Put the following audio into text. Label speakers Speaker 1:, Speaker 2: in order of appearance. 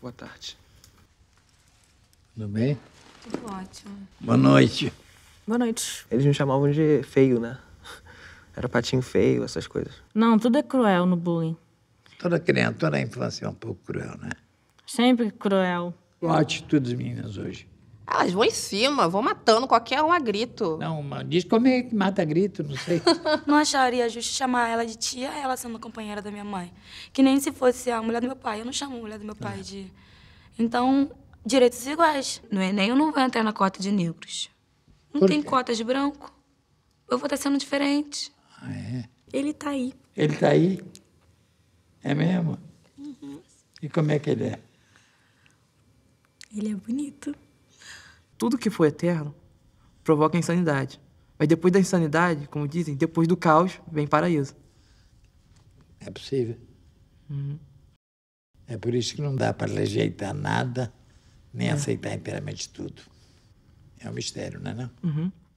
Speaker 1: Boa tarde. Tudo bem? Tudo ótimo. Boa noite. Boa noite. Eles me chamavam de feio, né? Era patinho feio, essas coisas. Não, tudo é cruel no bullying. Toda criança, toda infância é um pouco cruel, né? Sempre cruel. Qual a atitude das meninas hoje? elas vão em cima, vão matando qualquer um a grito. Não, mas diz como é que mata a grito, não sei. não acharia justo chamar ela de tia, ela sendo companheira da minha mãe. Que nem se fosse a mulher do meu pai. Eu não chamo a mulher do meu pai é. de. Então, direitos iguais. No Enem eu não é, vou entrar na cota de negros. Não Por tem quê? cota de branco. Eu vou estar tá sendo diferente. Ah, é? Ele tá aí. Ele tá aí? É mesmo? Uhum. E como é que ele é? Ele é bonito tudo que foi eterno provoca insanidade. Mas depois da insanidade, como dizem, depois do caos vem paraíso. É possível. Uhum. É por isso que não dá para rejeitar nada, nem é. aceitar inteiramente tudo. É um mistério, não é? Não? Uhum.